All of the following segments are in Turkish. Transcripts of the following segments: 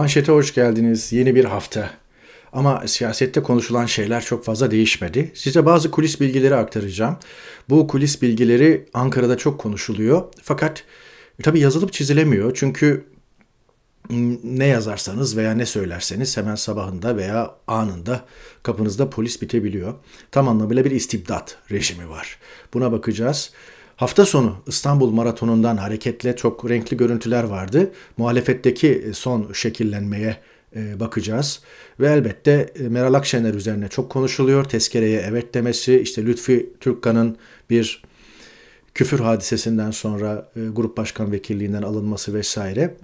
Manşete hoş geldiniz. Yeni bir hafta. Ama siyasette konuşulan şeyler çok fazla değişmedi. Size bazı kulis bilgileri aktaracağım. Bu kulis bilgileri Ankara'da çok konuşuluyor. Fakat e, tabii yazılıp çizilemiyor. Çünkü ne yazarsanız veya ne söylerseniz hemen sabahında veya anında kapınızda polis bitebiliyor. Tam anlamıyla bir istibdat rejimi var. Buna bakacağız. Hafta sonu İstanbul Maratonu'ndan hareketle çok renkli görüntüler vardı. Muhalefetteki e, son şekillenmeye e, bakacağız. Ve elbette e, Meral Akşener üzerine çok konuşuluyor. Tezkereye evet demesi, işte Lütfi Türkkan'ın bir küfür hadisesinden sonra grup başkan vekilliğinden alınması vesaire.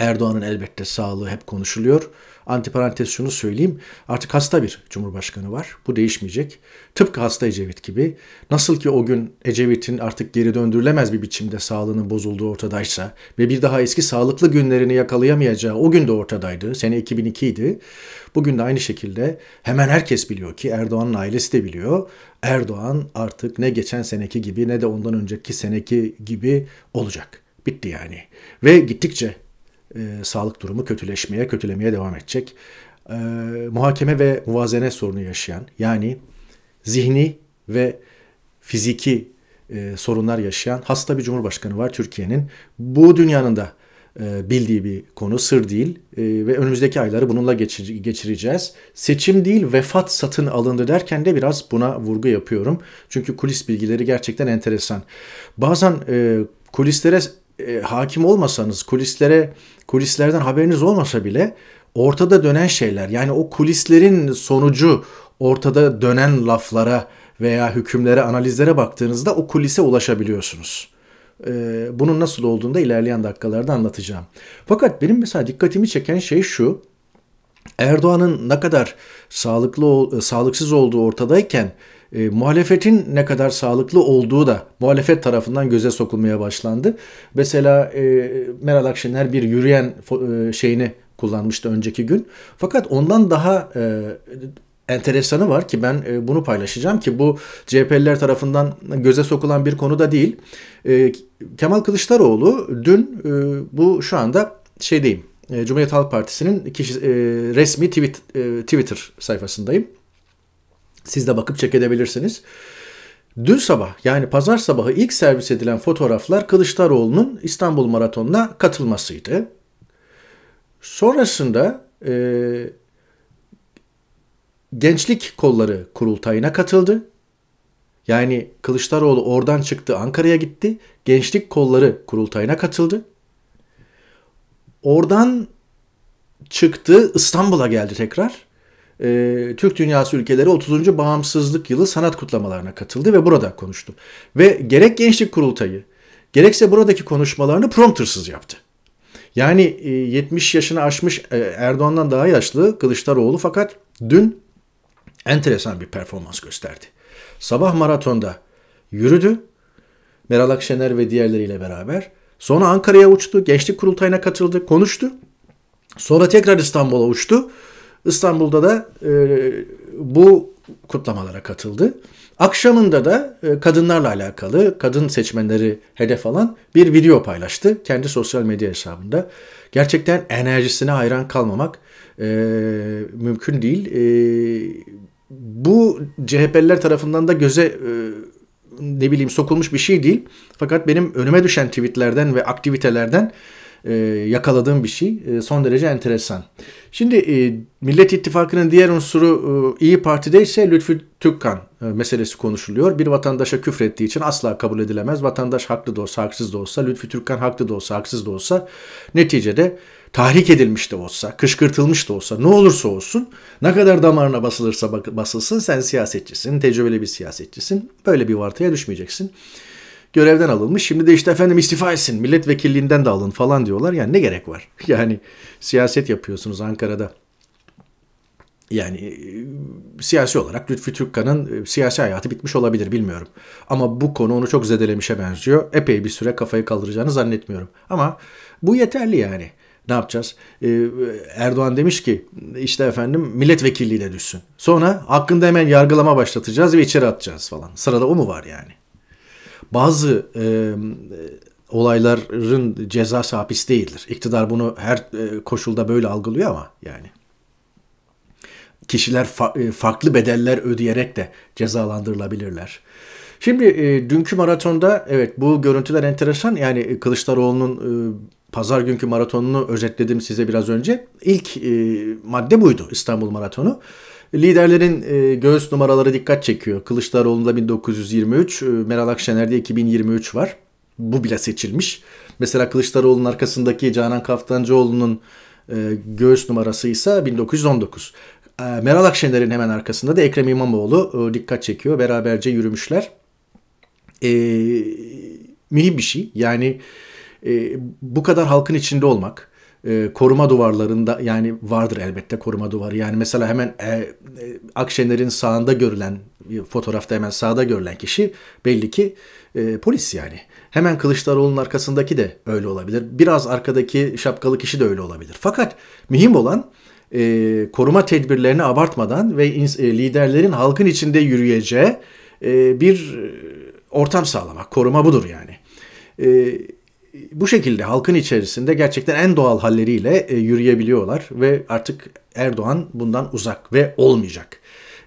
Erdoğan'ın elbette sağlığı hep konuşuluyor. Antiparantez şunu söyleyeyim. Artık hasta bir cumhurbaşkanı var. Bu değişmeyecek. Tıpkı hasta Ecevit gibi. Nasıl ki o gün Ecevit'in artık geri döndürülemez bir biçimde sağlığının bozulduğu ortadaysa ve bir daha eski sağlıklı günlerini yakalayamayacağı o gün de ortadaydı. Sene 2002 idi. Bugün de aynı şekilde hemen herkes biliyor ki Erdoğan'ın ailesi de biliyor. Erdoğan artık ne geçen seneki gibi ne de ondan önceki seneki gibi olacak. Bitti yani. Ve gittikçe e, sağlık durumu kötüleşmeye, kötülemeye devam edecek. E, muhakeme ve muvazene sorunu yaşayan yani zihni ve fiziki e, sorunlar yaşayan hasta bir cumhurbaşkanı var Türkiye'nin. Bu dünyanın da e, bildiği bir konu, sır değil e, ve önümüzdeki ayları bununla geçir, geçireceğiz. Seçim değil vefat satın alındı derken de biraz buna vurgu yapıyorum. Çünkü kulis bilgileri gerçekten enteresan. Bazen e, kulislere e, hakim olmasanız, kulislere kulislerden haberiniz olmasa bile ortada dönen şeyler yani o kulislerin sonucu ortada dönen laflara veya hükümlere, analizlere baktığınızda o kulise ulaşabiliyorsunuz. Ee, bunun nasıl olduğunu da ilerleyen dakikalarda anlatacağım. Fakat benim mesela dikkatimi çeken şey şu. Erdoğan'ın ne kadar sağlıklı sağlıksız olduğu ortadayken e, muhalefetin ne kadar sağlıklı olduğu da muhalefet tarafından göze sokulmaya başlandı. Mesela e, Meral Akşener bir yürüyen e, şeyini kullanmıştı önceki gün. Fakat ondan daha e, enteresanı var ki ben e, bunu paylaşacağım ki bu CHP'liler tarafından göze sokulan bir konu da değil. E, Kemal Kılıçdaroğlu dün e, bu şu anda şey diyeyim Cumhuriyet Halk Partisi'nin resmi tweet, Twitter sayfasındayım. Siz de bakıp çek edebilirsiniz. Dün sabah yani pazar sabahı ilk servis edilen fotoğraflar Kılıçdaroğlu'nun İstanbul Maratonu'na katılmasıydı. Sonrasında e, gençlik kolları kurultayına katıldı. Yani Kılıçdaroğlu oradan çıktı Ankara'ya gitti. Gençlik kolları kurultayına katıldı. Oradan çıktı İstanbul'a geldi tekrar e, Türk dünyası ülkeleri 30. bağımsızlık yılı sanat kutlamalarına katıldı ve burada konuştu. Ve gerek gençlik kurultayı gerekse buradaki konuşmalarını promptersız yaptı. Yani e, 70 yaşını aşmış e, Erdoğan'dan daha yaşlı Kılıçdaroğlu fakat dün enteresan bir performans gösterdi. Sabah maratonda yürüdü Meral Akşener ve diğerleriyle beraber. Sonra Ankara'ya uçtu, gençlik kurultayına katıldı, konuştu. Sonra tekrar İstanbul'a uçtu. İstanbul'da da e, bu kutlamalara katıldı. Akşamında da e, kadınlarla alakalı, kadın seçmenleri hedef alan bir video paylaştı kendi sosyal medya hesabında. Gerçekten enerjisine hayran kalmamak e, mümkün değil. E, bu CHP'liler tarafından da göze e, ne bileyim sokulmuş bir şey değil. Fakat benim önüme düşen tweetlerden ve aktivitelerden e, yakaladığım bir şey. E, son derece enteresan. Şimdi e, Millet İttifakı'nın diğer unsuru İyi Parti'de ise Lütfü Tükkan meselesi konuşuluyor. Bir vatandaşa küfrettiği için asla kabul edilemez. Vatandaş haklı da olsa, haksız da olsa, Lütfü Tükkan haklı da olsa, haksız da olsa neticede tahrik edilmiş de olsa, kışkırtılmış da olsa, ne olursa olsun, ne kadar damarına basılırsa basılsın sen siyasetçisin, tecrübeli bir siyasetçisin. Böyle bir vartaya düşmeyeceksin görevden alınmış. Şimdi de işte efendim istifa etsin milletvekilliğinden de alın falan diyorlar. Yani ne gerek var? Yani siyaset yapıyorsunuz Ankara'da. Yani e, siyasi olarak Lütfi Türkkan'ın e, siyasi hayatı bitmiş olabilir bilmiyorum. Ama bu konu onu çok zedelemişe benziyor. Epey bir süre kafayı kaldıracağını zannetmiyorum. Ama bu yeterli yani. Ne yapacağız? Ee, Erdoğan demiş ki işte efendim milletvekilliğine düşsün. Sonra hakkında hemen yargılama başlatacağız ve içeri atacağız falan. Sırada o mu var yani? bazı e, olayların cezası hapis değildir. İktidar bunu her koşulda böyle algılıyor ama yani. Kişiler fa- farklı bedeller ödeyerek de cezalandırılabilirler. Şimdi e, dünkü maratonda evet bu görüntüler enteresan. Yani Kılıçdaroğlu'nun e, pazar günkü maratonunu özetledim size biraz önce. İlk e, madde buydu İstanbul Maratonu. Liderlerin e, göğüs numaraları dikkat çekiyor. Kılıçdaroğlu'nda 1923, e, Meral Akşener'de 2023 var. Bu bile seçilmiş. Mesela Kılıçdaroğlu'nun arkasındaki Canan Kaftancıoğlu'nun e, göğüs numarası ise 1919. Meral Akşener'in hemen arkasında da Ekrem İmamoğlu dikkat çekiyor. Beraberce yürümüşler. E, mühim bir şey. Yani e, bu kadar halkın içinde olmak, e, koruma duvarlarında yani vardır elbette koruma duvarı. Yani mesela hemen e, e, Akşener'in sağında görülen fotoğrafta hemen sağda görülen kişi belli ki e, polis yani. Hemen Kılıçdaroğlu'nun arkasındaki de öyle olabilir. Biraz arkadaki şapkalı kişi de öyle olabilir. Fakat mühim olan e, koruma tedbirlerini abartmadan ve in, e, liderlerin halkın içinde yürüyeceği e, bir e, ortam sağlamak. Koruma budur yani. E, bu şekilde halkın içerisinde gerçekten en doğal halleriyle e, yürüyebiliyorlar ve artık Erdoğan bundan uzak ve olmayacak.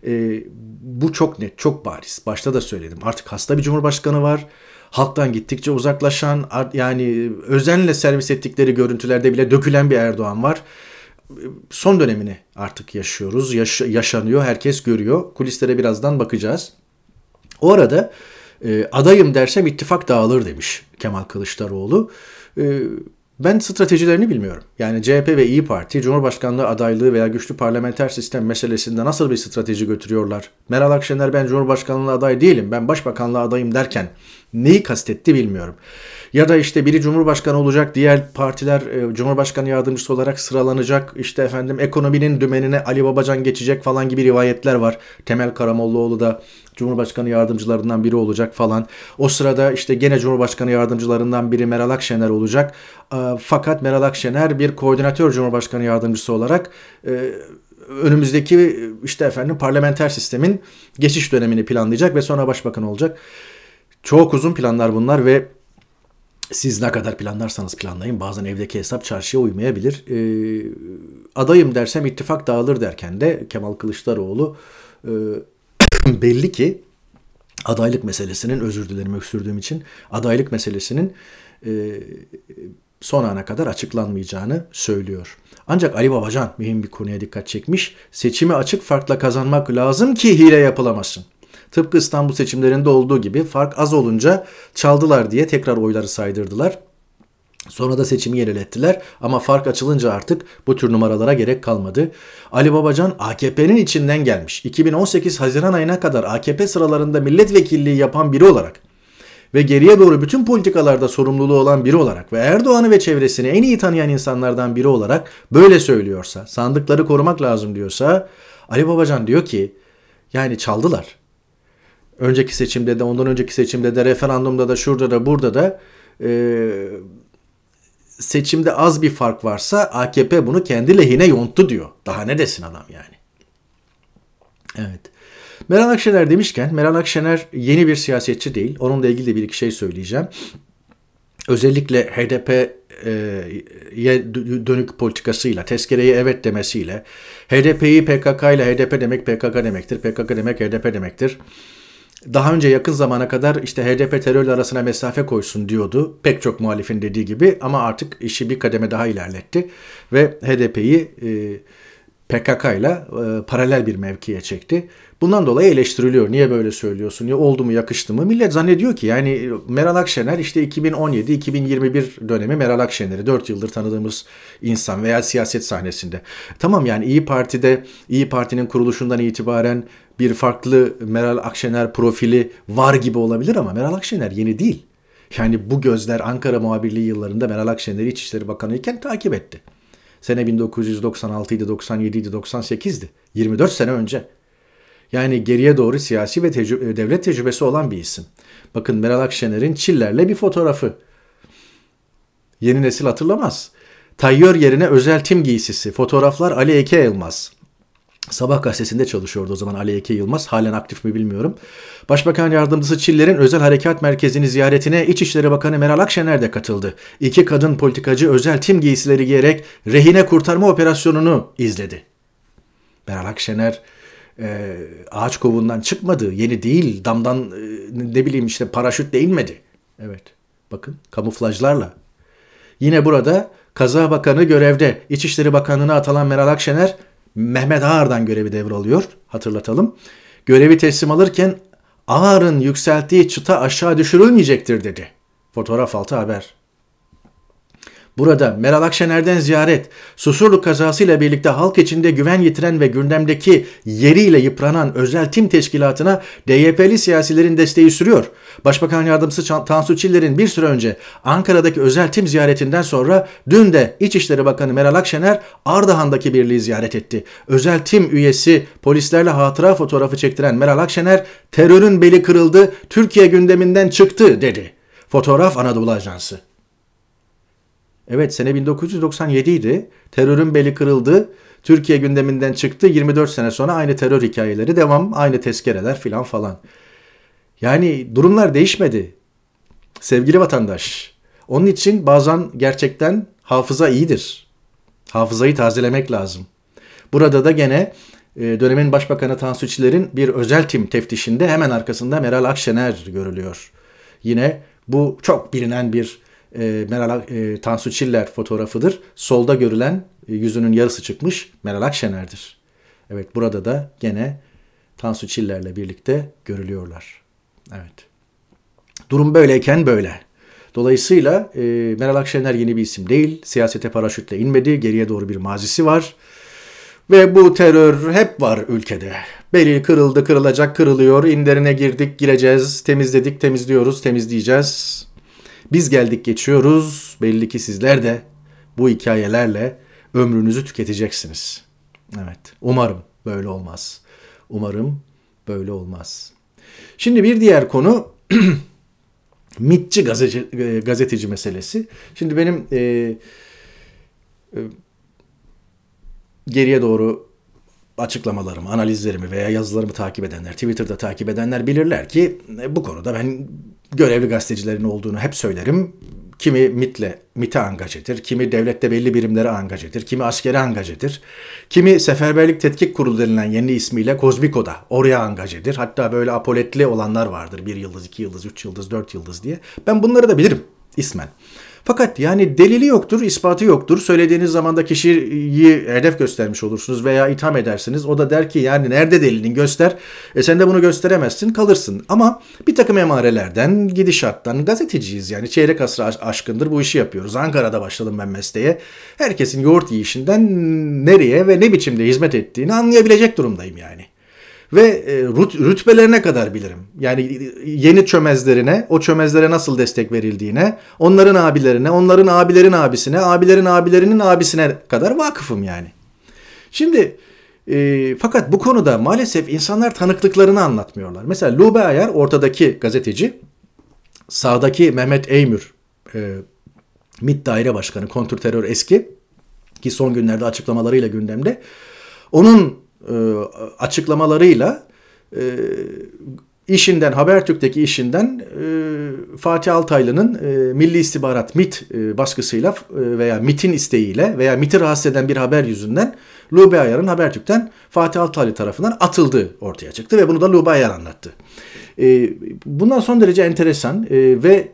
E, bu çok net, çok bariz. Başta da söyledim. Artık hasta bir cumhurbaşkanı var. Halktan gittikçe uzaklaşan, yani özenle servis ettikleri görüntülerde bile dökülen bir Erdoğan var son dönemini artık yaşıyoruz. Yaş- yaşanıyor, herkes görüyor. Kulislere birazdan bakacağız. O arada e, adayım dersem ittifak dağılır demiş Kemal Kılıçdaroğlu. E, ben stratejilerini bilmiyorum. Yani CHP ve İyi Parti Cumhurbaşkanlığı adaylığı veya güçlü parlamenter sistem meselesinde nasıl bir strateji götürüyorlar? Meral Akşener ben Cumhurbaşkanlığı aday değilim, ben başbakanlığa adayım derken neyi kastetti bilmiyorum. Ya da işte biri Cumhurbaşkanı olacak, diğer partiler e, Cumhurbaşkanı yardımcısı olarak sıralanacak. İşte efendim ekonominin dümenine Ali Babacan geçecek falan gibi rivayetler var. Temel Karamollaoğlu da Cumhurbaşkanı yardımcılarından biri olacak falan. O sırada işte gene Cumhurbaşkanı yardımcılarından biri Meral Akşener olacak. Ee, fakat Meral Akşener bir koordinatör Cumhurbaşkanı yardımcısı olarak e, önümüzdeki işte efendim parlamenter sistemin geçiş dönemini planlayacak ve sonra başbakan olacak. Çok uzun planlar bunlar ve siz ne kadar planlarsanız planlayın bazen evdeki hesap çarşıya uymayabilir. E, adayım dersem ittifak dağılır derken de Kemal Kılıçdaroğlu e, belli ki adaylık meselesinin özür dilerim öksürdüğüm için adaylık meselesinin e, son ana kadar açıklanmayacağını söylüyor. Ancak Ali Babacan mühim bir konuya dikkat çekmiş. Seçimi açık farkla kazanmak lazım ki hile yapılamasın. Tıpkı İstanbul seçimlerinde olduğu gibi fark az olunca çaldılar diye tekrar oyları saydırdılar. Sonra da seçimi yenilettiler ama fark açılınca artık bu tür numaralara gerek kalmadı. Ali Babacan AKP'nin içinden gelmiş. 2018 Haziran ayına kadar AKP sıralarında milletvekilliği yapan biri olarak ve geriye doğru bütün politikalarda sorumluluğu olan biri olarak ve Erdoğan'ı ve çevresini en iyi tanıyan insanlardan biri olarak böyle söylüyorsa, sandıkları korumak lazım diyorsa Ali Babacan diyor ki yani çaldılar. Önceki seçimde de ondan önceki seçimde de referandumda da şurada da burada da ee, seçimde az bir fark varsa AKP bunu kendi lehine yonttu diyor. Daha ne desin adam yani. Evet. Meral Akşener demişken Meral Akşener yeni bir siyasetçi değil. Onunla ilgili de bir iki şey söyleyeceğim. Özellikle HDP'ye e, dönük politikasıyla, tezkereye evet demesiyle, HDP'yi PKK ile HDP demek PKK demektir, PKK demek HDP demektir daha önce yakın zamana kadar işte HDP terörle arasına mesafe koysun diyordu. Pek çok muhalifin dediği gibi ama artık işi bir kademe daha ilerletti ve HDP'yi e, PKK ile e, paralel bir mevkiye çekti. Bundan dolayı eleştiriliyor. Niye böyle söylüyorsun? Ya oldu mu, yakıştı mı? Millet zannediyor ki yani Meral Akşener işte 2017-2021 dönemi Meral Akşener'i 4 yıldır tanıdığımız insan veya siyaset sahnesinde. Tamam yani İyi Parti'de İyi Parti'nin kuruluşundan itibaren bir farklı Meral Akşener profili var gibi olabilir ama Meral Akşener yeni değil. Yani bu gözler Ankara muhabirliği yıllarında Meral Akşener'i İçişleri Bakanı iken takip etti. Sene 1996 idi, 97 idi, 98'di. 24 sene önce. Yani geriye doğru siyasi ve tecrü- e, devlet tecrübesi olan bir isim. Bakın Meral Akşener'in Çiller'le bir fotoğrafı. Yeni nesil hatırlamaz. Tayyör yerine özel tim giysisi. Fotoğraflar Ali Eke Elmas. Sabah gazetesinde çalışıyordu o zaman Ali Eke Yılmaz. Halen aktif mi bilmiyorum. Başbakan yardımcısı Çiller'in özel harekat merkezini ziyaretine İçişleri Bakanı Meral Akşener de katıldı. İki kadın politikacı özel tim giysileri giyerek rehine kurtarma operasyonunu izledi. Meral Akşener e, ağaç kovuğundan çıkmadı. Yeni değil. Damdan e, ne bileyim işte paraşütle inmedi. Evet. Bakın kamuflajlarla. Yine burada Kaza Bakanı görevde. İçişleri Bakanlığı'na atalan Meral Akşener Mehmet Ağar'dan görevi devralıyor hatırlatalım. Görevi teslim alırken Ağar'ın yükselttiği çıta aşağı düşürülmeyecektir dedi. Fotoğraf altı haber. Burada Meral Akşener'den ziyaret, Susurlu kazasıyla birlikte halk içinde güven yitiren ve gündemdeki yeriyle yıpranan özel tim teşkilatına DYP'li siyasilerin desteği sürüyor. Başbakan Yardımcısı Tansu Çiller'in bir süre önce Ankara'daki özel tim ziyaretinden sonra dün de İçişleri Bakanı Meral Akşener Ardahan'daki birliği ziyaret etti. Özel tim üyesi polislerle hatıra fotoğrafı çektiren Meral Akşener terörün beli kırıldı, Türkiye gündeminden çıktı dedi. Fotoğraf Anadolu Ajansı. Evet sene 1997 idi. Terörün beli kırıldı. Türkiye gündeminden çıktı. 24 sene sonra aynı terör hikayeleri devam. Aynı tezkereler filan falan. Yani durumlar değişmedi. Sevgili vatandaş. Onun için bazen gerçekten hafıza iyidir. Hafızayı tazelemek lazım. Burada da gene e, dönemin Başbakanı Tansu Çiller'in bir özel tim teftişinde hemen arkasında Meral Akşener görülüyor. Yine bu çok bilinen bir e, Meral e, Tansu Çiller fotoğrafıdır. Solda görülen e, yüzünün yarısı çıkmış Meral Akşener'dir. Evet burada da gene Tansu Çiller'le birlikte görülüyorlar. Evet. Durum böyleyken böyle. Dolayısıyla e, Meral Akşener yeni bir isim değil. Siyasete paraşütle inmedi. Geriye doğru bir mazisi var. Ve bu terör hep var ülkede. Beli kırıldı, kırılacak, kırılıyor. İnderine girdik, gireceğiz. Temizledik, temizliyoruz, temizleyeceğiz. Biz geldik geçiyoruz. Belli ki sizler de bu hikayelerle ömrünüzü tüketeceksiniz. Evet. Umarım böyle olmaz. Umarım böyle olmaz. Şimdi bir diğer konu mitçi gazeci, e, gazeteci meselesi. Şimdi benim e, e, geriye doğru açıklamalarımı, analizlerimi veya yazılarımı takip edenler, Twitter'da takip edenler bilirler ki e, bu konuda ben görevli gazetecilerin olduğunu hep söylerim. Kimi MIT'le, MIT'e angajedir, kimi devlette belli birimlere angajedir, kimi askeri angajedir, kimi Seferberlik Tetkik Kurulu denilen yeni ismiyle Kozmiko'da oraya angajedir. Hatta böyle apoletli olanlar vardır. Bir yıldız, iki yıldız, üç yıldız, dört yıldız diye. Ben bunları da bilirim ismen. Fakat yani delili yoktur, ispatı yoktur. Söylediğiniz zaman da kişiyi hedef göstermiş olursunuz veya itham edersiniz. O da der ki yani nerede delilin göster. E sen de bunu gösteremezsin kalırsın. Ama bir takım emarelerden, gidişattan gazeteciyiz. Yani çeyrek asra aşkındır bu işi yapıyoruz. Ankara'da başladım ben mesleğe. Herkesin yoğurt yiyişinden nereye ve ne biçimde hizmet ettiğini anlayabilecek durumdayım yani ve e, rütbelerine kadar bilirim. Yani e, yeni çömezlerine, o çömezlere nasıl destek verildiğine, onların abilerine, onların abilerin abisine, abilerin abilerinin abisine kadar vakıfım yani. Şimdi e, fakat bu konuda maalesef insanlar tanıklıklarını anlatmıyorlar. Mesela Lube Ayar ortadaki gazeteci, sağdaki Mehmet Eymür, e, MİT Daire Başkanı, kontrterör eski ki son günlerde açıklamalarıyla gündemde. Onun e, açıklamalarıyla e, işinden Habertürk'teki işinden e, Fatih Altaylı'nın Milli İstihbarat MIT baskısıyla veya MIT'in isteğiyle veya MIT'i rahatsız eden bir haber yüzünden Lube Ayar'ın Habertürk'ten Fatih Altaylı tarafından atıldığı ortaya çıktı ve bunu da Lube Ayar anlattı. Bundan son derece enteresan ve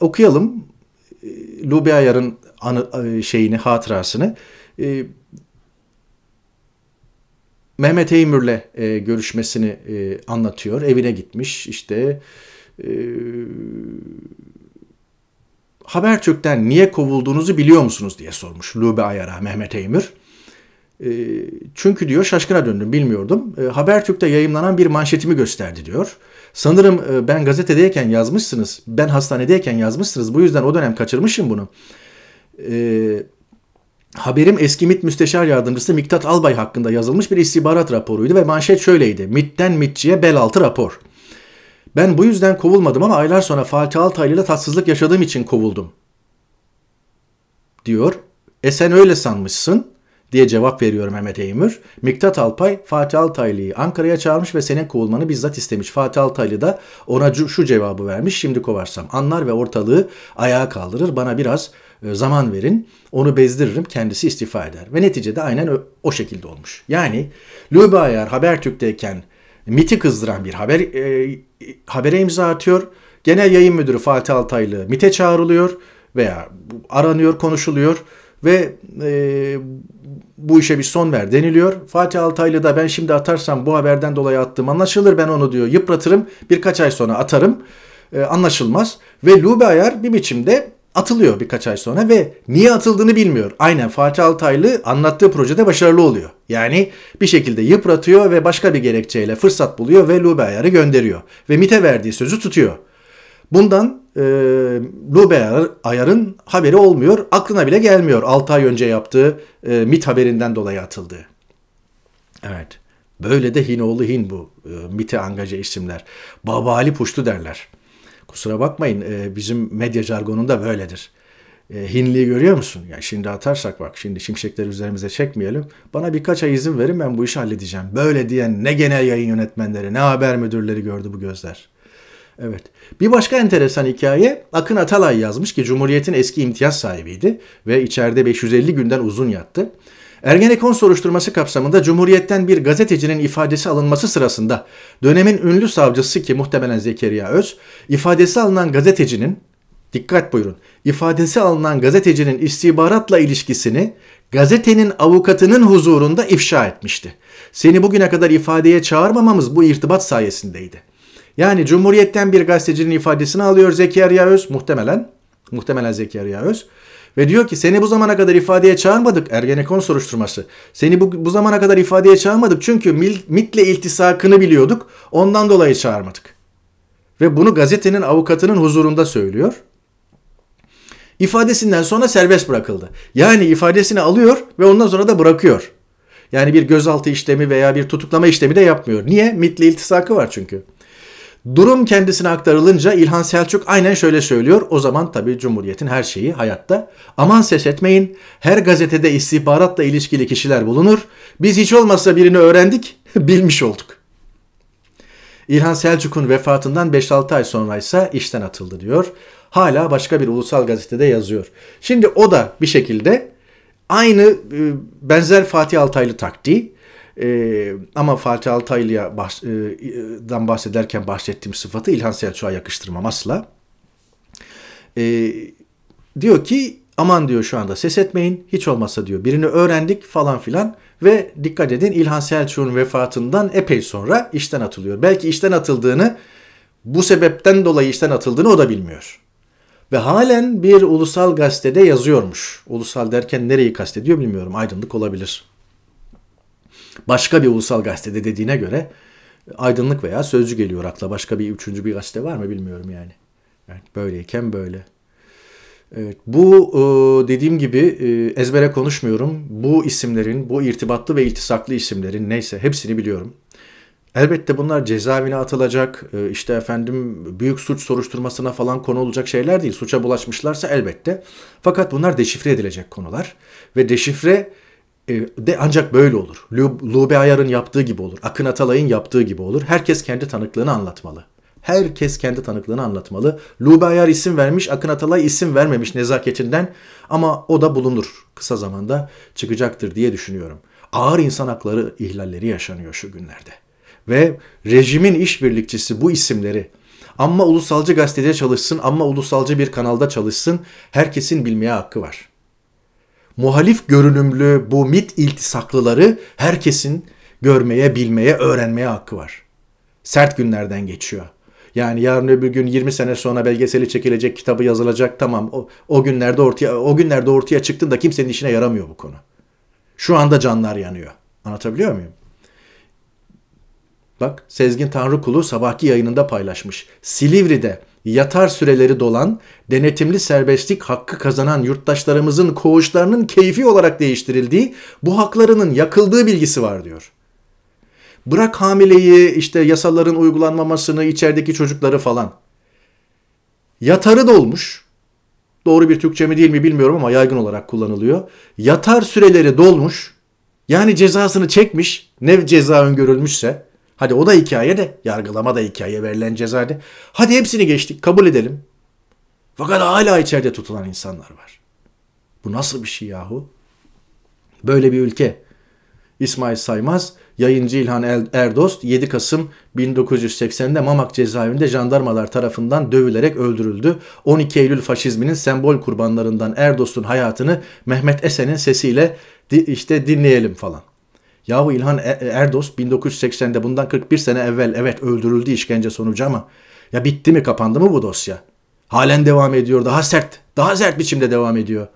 okuyalım Lube Ayar'ın şeyini, hatırasını. Mehmet Eymür'le e, görüşmesini e, anlatıyor. Evine gitmiş işte e, Habertürk'ten niye kovulduğunuzu biliyor musunuz diye sormuş Lube Ayar'a Mehmet Eymür. E, çünkü diyor şaşkına döndüm bilmiyordum. E, Habertürk'te yayımlanan bir manşetimi gösterdi diyor. Sanırım e, ben gazetedeyken yazmışsınız. Ben hastanedeyken yazmışsınız. Bu yüzden o dönem kaçırmışım bunu. Eee Haberim eski MİT Müsteşar Yardımcısı Miktat Albay hakkında yazılmış bir istihbarat raporuydu ve manşet şöyleydi. MİT'ten MİT'ciye bel altı rapor. Ben bu yüzden kovulmadım ama aylar sonra Fatih Altaylı ile tatsızlık yaşadığım için kovuldum. Diyor. E sen öyle sanmışsın diye cevap veriyor Mehmet Eymür. Miktat Alpay Fatih Altaylı'yı Ankara'ya çağırmış ve senin kovulmanı bizzat istemiş. Fatih Altaylı da ona şu cevabı vermiş. Şimdi kovarsam anlar ve ortalığı ayağa kaldırır. Bana biraz e, zaman verin. Onu bezdiririm. Kendisi istifa eder. Ve neticede aynen o şekilde olmuş. Yani Lübayar Habertürk'teyken MIT'i kızdıran bir haber e, habere imza atıyor. Genel yayın müdürü Fatih Altaylı MIT'e çağrılıyor veya aranıyor, konuşuluyor ve e, bu işe bir son ver deniliyor. Fatih Altaylı da ben şimdi atarsam bu haberden dolayı attığım anlaşılır ben onu diyor yıpratırım birkaç ay sonra atarım e, anlaşılmaz. Ve Lubayar bir biçimde atılıyor birkaç ay sonra ve niye atıldığını bilmiyor. Aynen Fatih Altaylı anlattığı projede başarılı oluyor. Yani bir şekilde yıpratıyor ve başka bir gerekçeyle fırsat buluyor ve ayarı gönderiyor. Ve MIT'e verdiği sözü tutuyor. Bundan e, Lube'yar'ın Ayar'ın haberi olmuyor. Aklına bile gelmiyor 6 ay önce yaptığı e, MIT haberinden dolayı atıldığı. Evet. Böyle de Hinoğlu Hin bu. E, MIT'e angaje isimler. Baba Ali Puştu derler. Kusura bakmayın e, bizim medya jargonunda böyledir. E, Hinli'yi görüyor musun? Ya yani şimdi atarsak bak şimdi şimşekleri üzerimize çekmeyelim. Bana birkaç ay izin verin ben bu işi halledeceğim. Böyle diyen ne genel yayın yönetmenleri ne haber müdürleri gördü bu gözler. Evet. Bir başka enteresan hikaye Akın Atalay yazmış ki Cumhuriyet'in eski imtiyaz sahibiydi ve içeride 550 günden uzun yattı. Ergenekon soruşturması kapsamında Cumhuriyet'ten bir gazetecinin ifadesi alınması sırasında dönemin ünlü savcısı ki muhtemelen Zekeriya Öz, ifadesi alınan gazetecinin, dikkat buyurun, ifadesi alınan gazetecinin istihbaratla ilişkisini gazetenin avukatının huzurunda ifşa etmişti. Seni bugüne kadar ifadeye çağırmamamız bu irtibat sayesindeydi. Yani Cumhuriyet'ten bir gazetecinin ifadesini alıyor Zekeriya Öz muhtemelen. Muhtemelen Zekeriya Öz. Ve diyor ki seni bu zamana kadar ifadeye çağırmadık Ergenekon soruşturması. Seni bu, bu zamana kadar ifadeye çağırmadık çünkü MIT'le iltisakını biliyorduk ondan dolayı çağırmadık. Ve bunu gazetenin avukatının huzurunda söylüyor. İfadesinden sonra serbest bırakıldı. Yani ifadesini alıyor ve ondan sonra da bırakıyor. Yani bir gözaltı işlemi veya bir tutuklama işlemi de yapmıyor. Niye? MIT'le iltisakı var çünkü. Durum kendisine aktarılınca İlhan Selçuk aynen şöyle söylüyor. O zaman tabi Cumhuriyet'in her şeyi hayatta. Aman ses etmeyin. Her gazetede istihbaratla ilişkili kişiler bulunur. Biz hiç olmazsa birini öğrendik, bilmiş olduk. İlhan Selçuk'un vefatından 5-6 ay sonra ise işten atıldı diyor. Hala başka bir ulusal gazetede yazıyor. Şimdi o da bir şekilde aynı e, benzer Fatih Altaylı taktiği e, ama Fatih Altaylı'dan bahs e, bahsederken bahsettiğim sıfatı İlhan Selçuk'a yakıştırmam asla. E, diyor ki aman diyor şu anda ses etmeyin hiç olmazsa diyor birini öğrendik falan filan ve dikkat edin İlhan Selçuk'un vefatından epey sonra işten atılıyor. Belki işten atıldığını bu sebepten dolayı işten atıldığını o da bilmiyor. Ve halen bir ulusal gazetede yazıyormuş. Ulusal derken nereyi kastediyor bilmiyorum aydınlık olabilir başka bir ulusal gazetede dediğine göre aydınlık veya sözcü geliyor akla. Başka bir üçüncü bir gazete var mı bilmiyorum yani. yani böyleyken böyle. Evet, bu e, dediğim gibi e, ezbere konuşmuyorum. Bu isimlerin, bu irtibatlı ve iltisaklı isimlerin neyse hepsini biliyorum. Elbette bunlar cezaevine atılacak, e, işte efendim büyük suç soruşturmasına falan konu olacak şeyler değil. Suça bulaşmışlarsa elbette. Fakat bunlar deşifre edilecek konular. Ve deşifre e, de ancak böyle olur. Lube Ayar'ın yaptığı gibi olur. Akın Atalay'ın yaptığı gibi olur. Herkes kendi tanıklığını anlatmalı. Herkes kendi tanıklığını anlatmalı. Lube Ayar isim vermiş, Akın Atalay isim vermemiş nezaketinden ama o da bulunur. Kısa zamanda çıkacaktır diye düşünüyorum. Ağır insan hakları ihlalleri yaşanıyor şu günlerde. Ve rejimin işbirlikçisi bu isimleri ama ulusalcı gazetede çalışsın, ama ulusalcı bir kanalda çalışsın herkesin bilmeye hakkı var muhalif görünümlü bu mit iltisaklıları herkesin görmeye, bilmeye, öğrenmeye hakkı var. Sert günlerden geçiyor. Yani yarın öbür gün 20 sene sonra belgeseli çekilecek, kitabı yazılacak tamam. O, o günlerde ortaya o günlerde ortaya çıktın da kimsenin işine yaramıyor bu konu. Şu anda canlar yanıyor. Anlatabiliyor muyum? Bak Sezgin Tanrıkulu sabahki yayınında paylaşmış. Silivri'de yatar süreleri dolan, denetimli serbestlik hakkı kazanan yurttaşlarımızın koğuşlarının keyfi olarak değiştirildiği, bu haklarının yakıldığı bilgisi var diyor. Bırak hamileyi, işte yasaların uygulanmamasını, içerideki çocukları falan. Yatarı dolmuş. Doğru bir Türkçe mi değil mi bilmiyorum ama yaygın olarak kullanılıyor. Yatar süreleri dolmuş. Yani cezasını çekmiş. Ne ceza öngörülmüşse. Hadi o da hikaye de yargılama da hikaye verilen ceza de. Hadi hepsini geçtik kabul edelim. Fakat hala içeride tutulan insanlar var. Bu nasıl bir şey yahu? Böyle bir ülke. İsmail Saymaz, yayıncı İlhan er- Erdost 7 Kasım 1980'de Mamak cezaevinde jandarmalar tarafından dövülerek öldürüldü. 12 Eylül faşizminin sembol kurbanlarından Erdost'un hayatını Mehmet Esen'in sesiyle işte dinleyelim falan. Yahu İlhan e- e- Erdos 1980'de bundan 41 sene evvel evet öldürüldü işkence sonucu ama ya bitti mi kapandı mı bu dosya? Halen devam ediyor daha sert daha sert biçimde devam ediyor.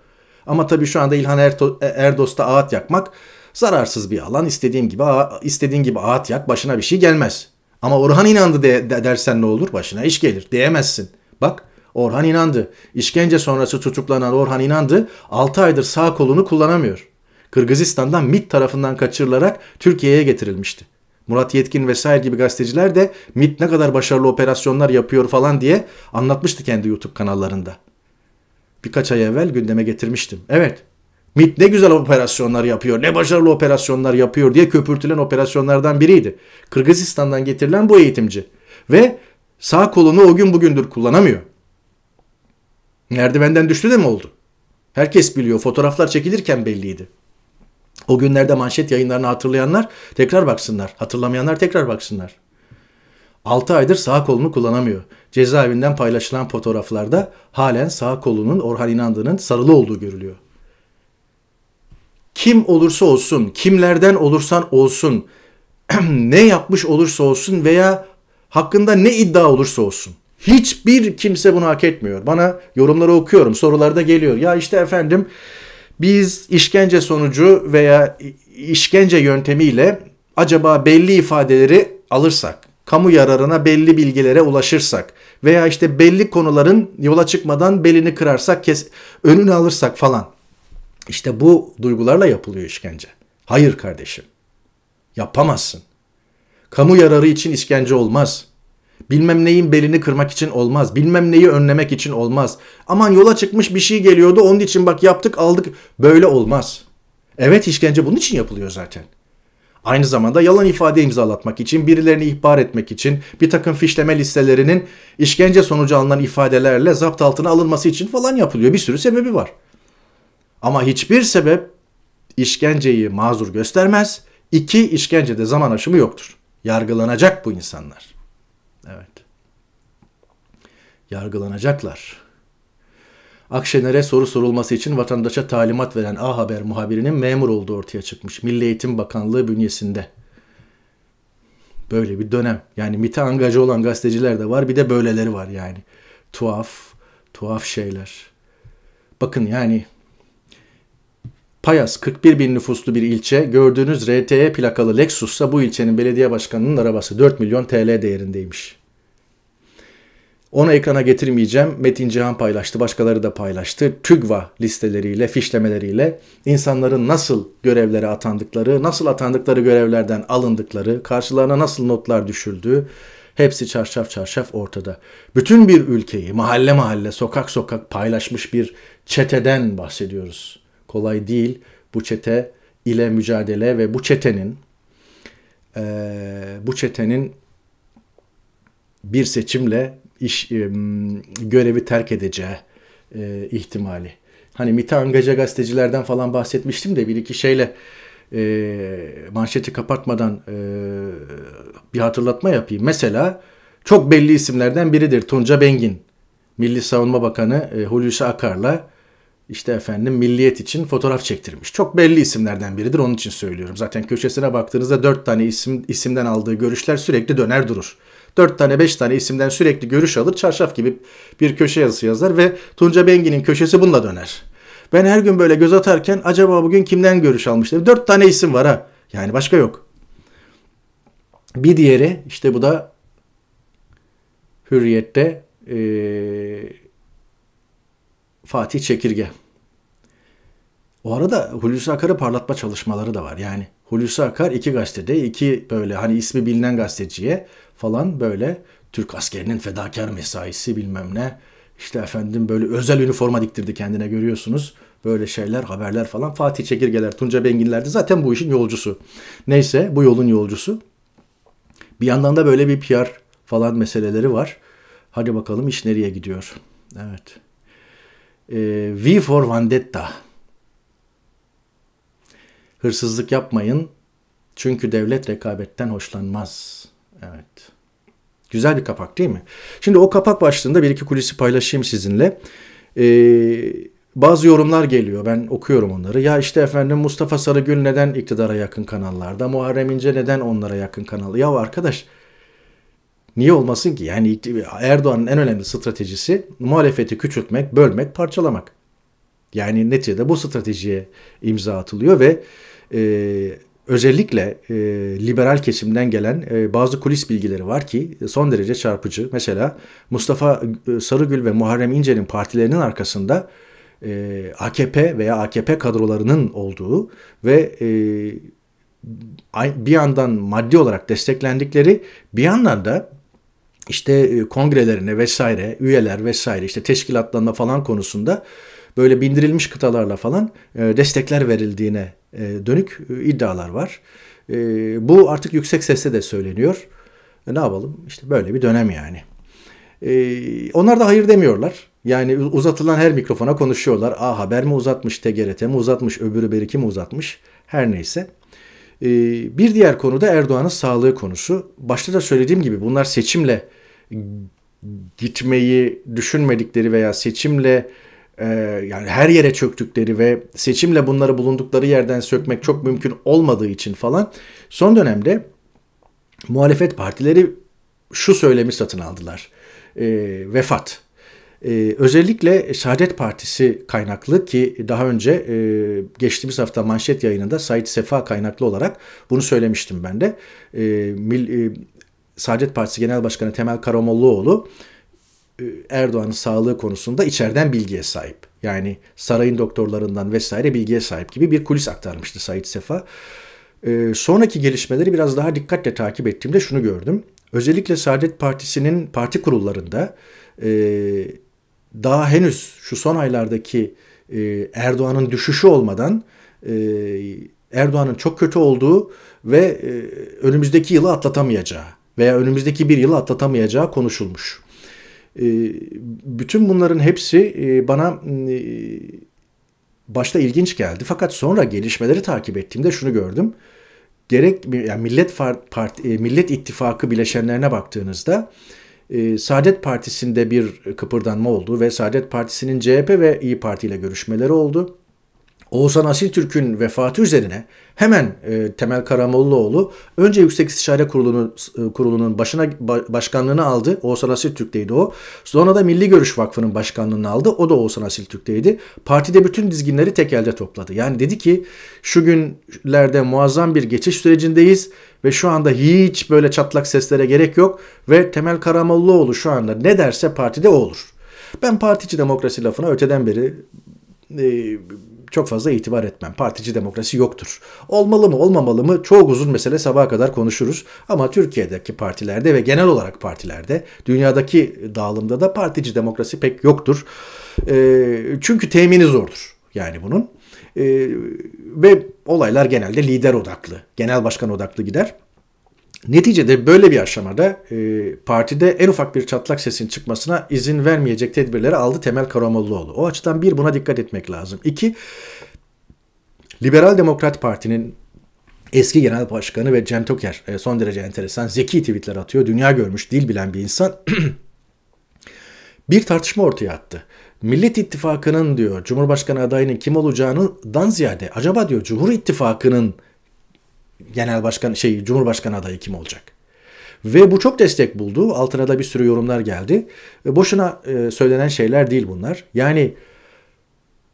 Ama tabii şu anda İlhan e- Erdos'ta ağıt yakmak zararsız bir alan. İstediğim gibi istediğin gibi ağıt yak başına bir şey gelmez. Ama Orhan inandı de, de, dersen ne olur? Başına iş gelir. Diyemezsin. Bak Orhan inandı. İşkence sonrası tutuklanan Orhan inandı. 6 aydır sağ kolunu kullanamıyor. Kırgızistan'dan MIT tarafından kaçırılarak Türkiye'ye getirilmişti. Murat Yetkin vesaire gibi gazeteciler de MIT ne kadar başarılı operasyonlar yapıyor falan diye anlatmıştı kendi YouTube kanallarında. Birkaç ay evvel gündeme getirmiştim. Evet. MIT ne güzel operasyonlar yapıyor, ne başarılı operasyonlar yapıyor diye köpürtülen operasyonlardan biriydi. Kırgızistan'dan getirilen bu eğitimci. Ve sağ kolunu o gün bugündür kullanamıyor. Merdivenden düştü de mi oldu? Herkes biliyor fotoğraflar çekilirken belliydi. O günlerde manşet yayınlarını hatırlayanlar tekrar baksınlar. Hatırlamayanlar tekrar baksınlar. 6 aydır sağ kolunu kullanamıyor. Cezaevinden paylaşılan fotoğraflarda halen sağ kolunun Orhan İnandı'nın sarılı olduğu görülüyor. Kim olursa olsun, kimlerden olursan olsun, ne yapmış olursa olsun veya hakkında ne iddia olursa olsun. Hiçbir kimse bunu hak etmiyor. Bana yorumları okuyorum, sorularda geliyor. Ya işte efendim biz işkence sonucu veya işkence yöntemiyle acaba belli ifadeleri alırsak, kamu yararına belli bilgilere ulaşırsak veya işte belli konuların yola çıkmadan belini kırarsak, kes, önünü alırsak falan. İşte bu duygularla yapılıyor işkence. Hayır kardeşim. Yapamazsın. Kamu yararı için işkence olmaz.'' Bilmem neyin belini kırmak için olmaz. Bilmem neyi önlemek için olmaz. Aman yola çıkmış bir şey geliyordu onun için bak yaptık aldık. Böyle olmaz. Evet işkence bunun için yapılıyor zaten. Aynı zamanda yalan ifade imzalatmak için, birilerini ihbar etmek için, bir takım fişleme listelerinin işkence sonucu alınan ifadelerle zapt altına alınması için falan yapılıyor. Bir sürü sebebi var. Ama hiçbir sebep işkenceyi mazur göstermez. İki, işkencede zaman aşımı yoktur. Yargılanacak bu insanlar yargılanacaklar. Akşener'e soru sorulması için vatandaşa talimat veren A Haber muhabirinin memur olduğu ortaya çıkmış. Milli Eğitim Bakanlığı bünyesinde. Böyle bir dönem. Yani MIT'e angajı olan gazeteciler de var bir de böyleleri var yani. Tuhaf, tuhaf şeyler. Bakın yani Payas 41 bin nüfuslu bir ilçe. Gördüğünüz RTE plakalı Lexus ise bu ilçenin belediye başkanının arabası 4 milyon TL değerindeymiş. Onu ekrana getirmeyeceğim. Metin Cihan paylaştı, başkaları da paylaştı. TÜGVA listeleriyle, fişlemeleriyle insanların nasıl görevlere atandıkları, nasıl atandıkları görevlerden alındıkları, karşılarına nasıl notlar düşüldüğü hepsi çarşaf çarşaf ortada. Bütün bir ülkeyi mahalle mahalle, sokak sokak paylaşmış bir çeteden bahsediyoruz. Kolay değil bu çete ile mücadele ve bu çetenin e, bu çetenin bir seçimle iş e, görevi terk edeceği e, ihtimali. Hani Mita angaja gazetecilerden falan bahsetmiştim de bir iki şeyle e, manşeti kapatmadan bir hatırlatma yapayım. Mesela çok belli isimlerden biridir Tunca Bengin. Milli Savunma Bakanı Hulusi Akar'la işte efendim milliyet için fotoğraf çektirmiş. Çok belli isimlerden biridir onun için söylüyorum. Zaten köşesine baktığınızda dört tane isim isimden aldığı görüşler sürekli döner durur. 4 tane 5 tane isimden sürekli görüş alır. Çarşaf gibi bir köşe yazısı yazar ve Tunca Bengi'nin köşesi bununla döner. Ben her gün böyle göz atarken acaba bugün kimden görüş almıştı? 4 tane isim var ha. Yani başka yok. Bir diğeri işte bu da Hürriyet'te ee, Fatih Çekirge. O arada Hulusi Akar'ı parlatma çalışmaları da var. Yani Hulusi Akar iki gazetede, iki böyle hani ismi bilinen gazeteciye falan böyle Türk askerinin fedakar mesaisi bilmem ne. İşte efendim böyle özel üniforma diktirdi kendine görüyorsunuz. Böyle şeyler, haberler falan. Fatih Çekirgeler, Tunca Benginler de zaten bu işin yolcusu. Neyse bu yolun yolcusu. Bir yandan da böyle bir PR falan meseleleri var. Hadi bakalım iş nereye gidiyor. Evet. Ee, V for Vendetta. Hırsızlık yapmayın çünkü devlet rekabetten hoşlanmaz. Evet. Güzel bir kapak değil mi? Şimdi o kapak başlığında bir iki kulisi paylaşayım sizinle. Ee, bazı yorumlar geliyor. Ben okuyorum onları. Ya işte efendim Mustafa Sarıgül neden iktidara yakın kanallarda? Muharrem İnce neden onlara yakın kanal? Ya arkadaş niye olmasın ki? Yani Erdoğan'ın en önemli stratejisi muhalefeti küçültmek, bölmek, parçalamak. Yani neticede bu stratejiye imza atılıyor ve ee, özellikle e, liberal kesimden gelen e, bazı kulis bilgileri var ki son derece çarpıcı. Mesela Mustafa e, Sarıgül ve Muharrem İnce'nin partilerinin arkasında e, AKP veya AKP kadrolarının olduğu ve e, bir yandan maddi olarak desteklendikleri bir yandan da işte e, kongrelerine vesaire üyeler vesaire işte teşkilatlanma falan konusunda böyle bindirilmiş kıtalarla falan e, destekler verildiğine e, dönük e, iddialar var. E, bu artık yüksek sesle de söyleniyor. Ne yapalım? İşte böyle bir dönem yani. Onlar da hayır demiyorlar. Yani uzatılan her mikrofona konuşuyorlar. A Haber mi uzatmış, TGRT mi uzatmış, öbürü beri kim uzatmış her neyse. Bir diğer konu da Erdoğan'ın sağlığı konusu. Başta da söylediğim gibi bunlar seçimle gitmeyi düşünmedikleri veya seçimle ee, yani her yere çöktükleri ve seçimle bunları bulundukları yerden sökmek çok mümkün olmadığı için falan son dönemde muhalefet partileri şu söylemi satın aldılar. E, vefat. E, özellikle Saadet Partisi kaynaklı ki daha önce e, geçtiğimiz hafta manşet yayınında Said Sefa kaynaklı olarak bunu söylemiştim ben de. E, Mil, e, Saadet Partisi Genel Başkanı Temel Karamollaoğlu e, Erdoğan'ın sağlığı konusunda içeriden bilgiye sahip. Yani sarayın doktorlarından vesaire bilgiye sahip gibi bir kulis aktarmıştı Said Sefa. E, sonraki gelişmeleri biraz daha dikkatle takip ettiğimde şunu gördüm. Özellikle Saadet Partisi'nin parti kurullarında e, daha henüz şu son aylardaki e, Erdoğan'ın düşüşü olmadan e, Erdoğan'ın çok kötü olduğu ve e, önümüzdeki yılı atlatamayacağı veya önümüzdeki bir yılı atlatamayacağı konuşulmuş. Ee, bütün bunların hepsi e, bana e, başta ilginç geldi. Fakat sonra gelişmeleri takip ettiğimde şunu gördüm. Gerek yani Millet Parti, e, Millet İttifakı bileşenlerine baktığınızda Saadet Partisi'nde bir kıpırdanma oldu ve Saadet Partisi'nin CHP ve İyi Parti ile görüşmeleri oldu. Oğuzhan Asiltürk'ün vefatı üzerine hemen e, Temel Karamollaoğlu önce Yüksek İstişare Kurulu'nun e, kurulunun başına ba, başkanlığını aldı. Oğuzhan Asiltürk'teydi o. Sonra da Milli Görüş Vakfı'nın başkanlığını aldı. O da Oğuzhan Asiltürk'teydi. Partide bütün dizginleri tek elde topladı. Yani dedi ki şu günlerde muazzam bir geçiş sürecindeyiz ve şu anda hiç böyle çatlak seslere gerek yok ve Temel Karamollaoğlu şu anda ne derse partide o olur. Ben Partiçi demokrasi lafına öteden beri e, çok fazla itibar etmem. Partici demokrasi yoktur. Olmalı mı olmamalı mı çok uzun mesele sabaha kadar konuşuruz. Ama Türkiye'deki partilerde ve genel olarak partilerde dünyadaki dağılımda da partici demokrasi pek yoktur. E, çünkü temini zordur yani bunun. E, ve olaylar genelde lider odaklı, genel başkan odaklı gider. Neticede böyle bir aşamada e, partide en ufak bir çatlak sesin çıkmasına izin vermeyecek tedbirleri aldı Temel Karamollaoğlu. O açıdan bir buna dikkat etmek lazım. İki, Liberal Demokrat Parti'nin eski genel başkanı ve Cem Toker e, son derece enteresan zeki tweetler atıyor. Dünya görmüş, dil bilen bir insan. bir tartışma ortaya attı. Millet İttifakı'nın diyor Cumhurbaşkanı adayının kim olacağını olacağından ziyade acaba diyor Cumhur İttifakı'nın genel başkan şey cumhurbaşkanı adayı kim olacak? Ve bu çok destek buldu. Altına da bir sürü yorumlar geldi. E, boşuna e, söylenen şeyler değil bunlar. Yani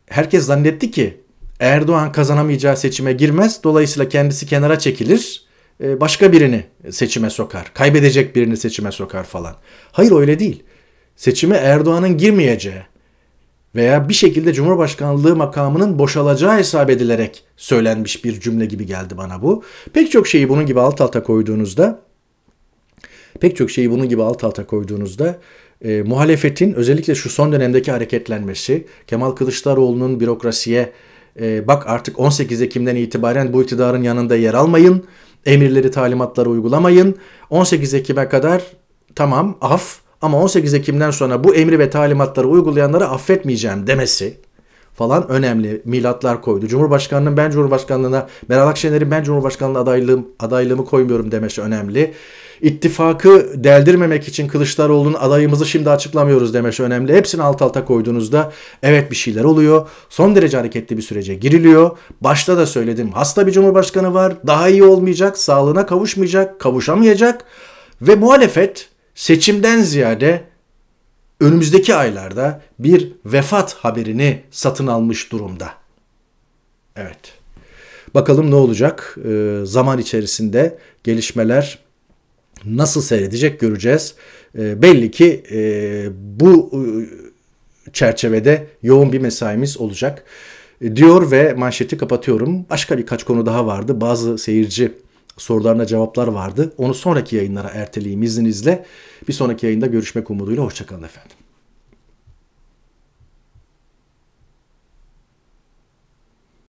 herkes zannetti ki Erdoğan kazanamayacağı seçime girmez. Dolayısıyla kendisi kenara çekilir. E, başka birini seçime sokar. Kaybedecek birini seçime sokar falan. Hayır öyle değil. Seçime Erdoğan'ın girmeyeceği veya bir şekilde Cumhurbaşkanlığı makamının boşalacağı hesap edilerek söylenmiş bir cümle gibi geldi bana bu. Pek çok şeyi bunun gibi alt alta koyduğunuzda pek çok şeyi bunun gibi alt alta koyduğunuzda e, muhalefetin özellikle şu son dönemdeki hareketlenmesi, Kemal Kılıçdaroğlu'nun bürokrasiye e, bak artık 18 Ekim'den itibaren bu iktidarın yanında yer almayın, emirleri talimatları uygulamayın, 18 Ekim'e kadar tamam af ama 18 Ekim'den sonra bu emri ve talimatları uygulayanları affetmeyeceğim demesi falan önemli milatlar koydu. Cumhurbaşkanının ben Cumhurbaşkanlığına, Meral Akşener'in ben Cumhurbaşkanlığı adaylığım, adaylığımı koymuyorum demesi önemli. İttifakı deldirmemek için Kılıçdaroğlu'nun adayımızı şimdi açıklamıyoruz demesi önemli. Hepsini alt alta koyduğunuzda evet bir şeyler oluyor. Son derece hareketli bir sürece giriliyor. Başta da söyledim hasta bir cumhurbaşkanı var. Daha iyi olmayacak, sağlığına kavuşmayacak, kavuşamayacak. Ve muhalefet seçimden ziyade önümüzdeki aylarda bir vefat haberini satın almış durumda. Evet. Bakalım ne olacak? E, zaman içerisinde gelişmeler nasıl seyredecek göreceğiz. E, belli ki e, bu e, çerçevede yoğun bir mesaimiz olacak e, diyor ve manşeti kapatıyorum. Başka birkaç konu daha vardı. Bazı seyirci sorularına cevaplar vardı. Onu sonraki yayınlara erteleyeyim izninizle. Bir sonraki yayında görüşmek umuduyla. Hoşçakalın efendim.